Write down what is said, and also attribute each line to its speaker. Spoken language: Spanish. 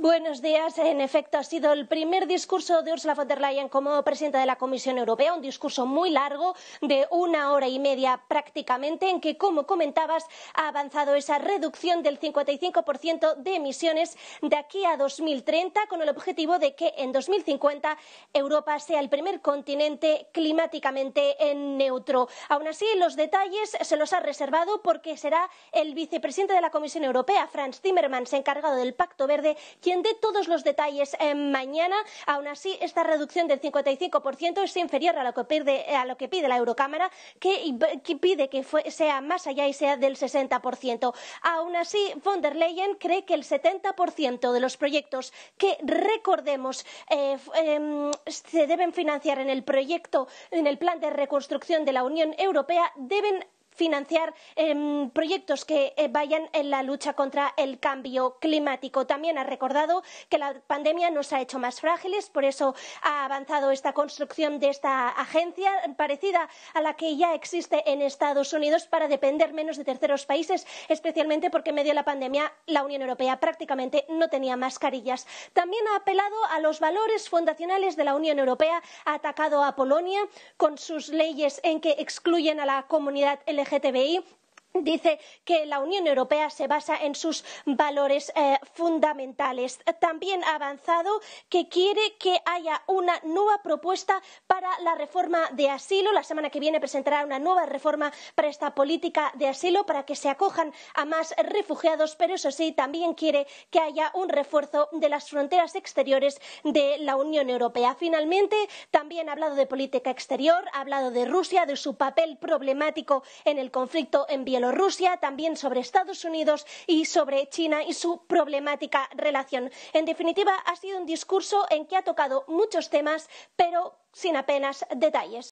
Speaker 1: Buenos días. En efecto, ha sido el primer discurso de Ursula von der Leyen como presidenta de la Comisión Europea, un discurso muy largo, de una hora y media prácticamente, en que, como comentabas, ha avanzado esa reducción del 55% de emisiones de aquí a 2030, con el objetivo de que en 2050 Europa sea el primer continente climáticamente neutro. Aún así, los detalles se los ha reservado porque será el vicepresidente de la Comisión Europea, Franz Timmermans, encargado del Pacto Verde, quien todos los detalles mañana. Aún así, esta reducción del 55% es inferior a lo que pide, a lo que pide la Eurocámara, que, pide que sea más allá y sea del 60%. Aún así, von der Leyen cree que el 70% de los proyectos que, recordemos, eh, em, se deben financiar en el proyecto, en el plan de reconstrucción de la Unión Europea, deben financiar em, proyectos que eh, vayan en la lucha contra el cambio climático. También ha recordado que la pandemia nos ha hecho más frágiles, por eso ha avanzado esta construcción de esta agencia parecida a la que ya existe en Estados Unidos para depender menos de terceros países, especialmente porque en medio de la pandemia la Unión Europea prácticamente no tenía mascarillas. También ha apelado a los valores fundacionales de la Unión Europea, ha atacado a Polonia con sus leyes en que excluyen a la comunidad LGBT LGTBI dice que la Unión Europea se basa en sus valores eh, fundamentales. También ha avanzado que quiere que haya una nueva propuesta para la reforma de asilo. La semana que viene presentará una nueva reforma para esta política de asilo para que se acojan a más refugiados, pero eso sí, también quiere que haya un refuerzo de las fronteras exteriores de la Unión Europea. Finalmente, también ha hablado de política exterior, ha hablado de Rusia, de su papel problemático en el conflicto en Bielorrusia Bielorrusia, también sobre Estados Unidos y sobre China y su problemática relación. En definitiva, ha sido un discurso en que ha tocado muchos temas, pero sin apenas detalles.